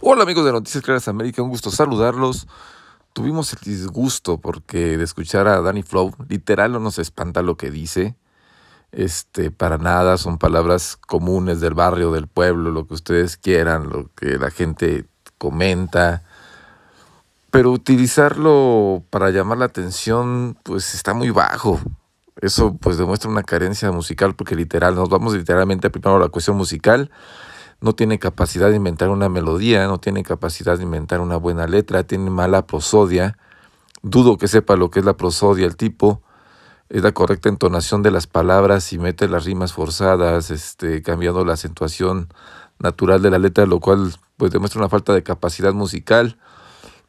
Hola amigos de Noticias Claras América, un gusto saludarlos. Tuvimos el disgusto porque de escuchar a Danny Flow, literal no nos espanta lo que dice. Este, para nada, son palabras comunes del barrio, del pueblo, lo que ustedes quieran, lo que la gente comenta. Pero utilizarlo para llamar la atención, pues está muy bajo. Eso pues demuestra una carencia musical porque literal, nos vamos literalmente primero a la cuestión musical no tiene capacidad de inventar una melodía, no tiene capacidad de inventar una buena letra, tiene mala prosodia, dudo que sepa lo que es la prosodia el tipo, es la correcta entonación de las palabras y mete las rimas forzadas, este, cambiando la acentuación natural de la letra, lo cual pues demuestra una falta de capacidad musical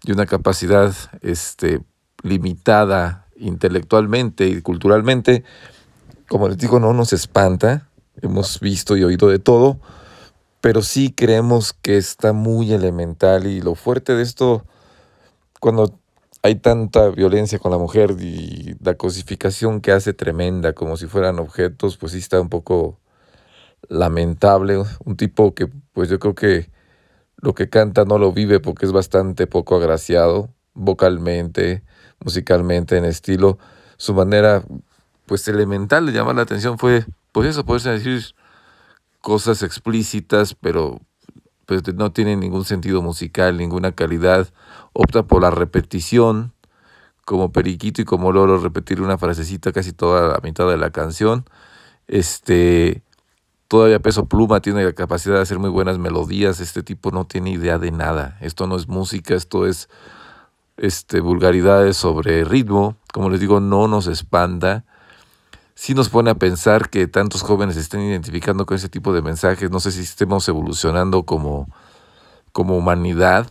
y una capacidad este, limitada intelectualmente y culturalmente. Como les digo, no nos espanta, hemos visto y oído de todo pero sí creemos que está muy elemental y lo fuerte de esto, cuando hay tanta violencia con la mujer y la cosificación que hace tremenda, como si fueran objetos, pues sí está un poco lamentable. Un tipo que, pues yo creo que lo que canta no lo vive porque es bastante poco agraciado vocalmente, musicalmente, en estilo. Su manera, pues elemental de llamar la atención fue, pues eso, poderse decir cosas explícitas, pero pues, no tiene ningún sentido musical, ninguna calidad. Opta por la repetición, como Periquito y como Loro, repetir una frasecita casi toda la mitad de la canción. Este, todavía Peso Pluma tiene la capacidad de hacer muy buenas melodías. Este tipo no tiene idea de nada. Esto no es música, esto es este, vulgaridades sobre ritmo. Como les digo, no nos expanda sí nos pone a pensar que tantos jóvenes se estén identificando con ese tipo de mensajes. No sé si estemos evolucionando como, como humanidad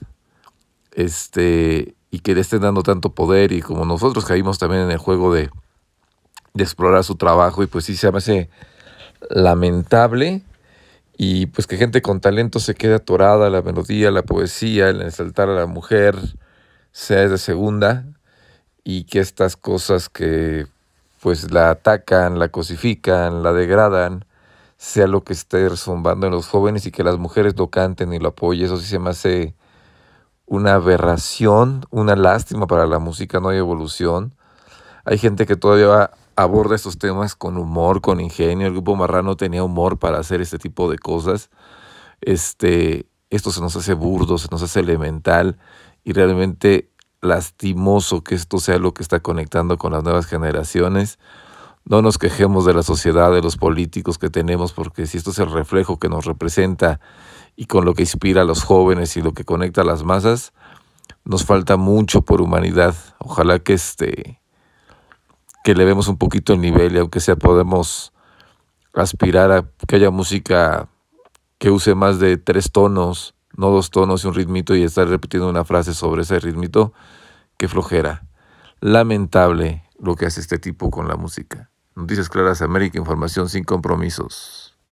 este, y que le estén dando tanto poder y como nosotros caímos también en el juego de, explorar su trabajo y pues sí se me hace lamentable y pues que gente con talento se quede atorada, la melodía, la poesía, el exaltar a la mujer, sea de segunda y que estas cosas que pues la atacan, la cosifican, la degradan, sea lo que esté resumbando en los jóvenes y que las mujeres lo canten y lo apoyen, eso sí se me hace una aberración, una lástima para la música, no hay evolución. Hay gente que todavía aborda estos temas con humor, con ingenio. El grupo Marrano tenía humor para hacer este tipo de cosas. Este, esto se nos hace burdo, se nos hace elemental y realmente lastimoso que esto sea lo que está conectando con las nuevas generaciones. No nos quejemos de la sociedad, de los políticos que tenemos, porque si esto es el reflejo que nos representa y con lo que inspira a los jóvenes y lo que conecta a las masas, nos falta mucho por humanidad. Ojalá que este que le vemos un poquito el nivel y aunque sea podemos aspirar a que haya música que use más de tres tonos, no dos tonos y un ritmito y estar repitiendo una frase sobre ese ritmito, qué flojera. Lamentable lo que hace este tipo con la música. Noticias Claras América, información sin compromisos.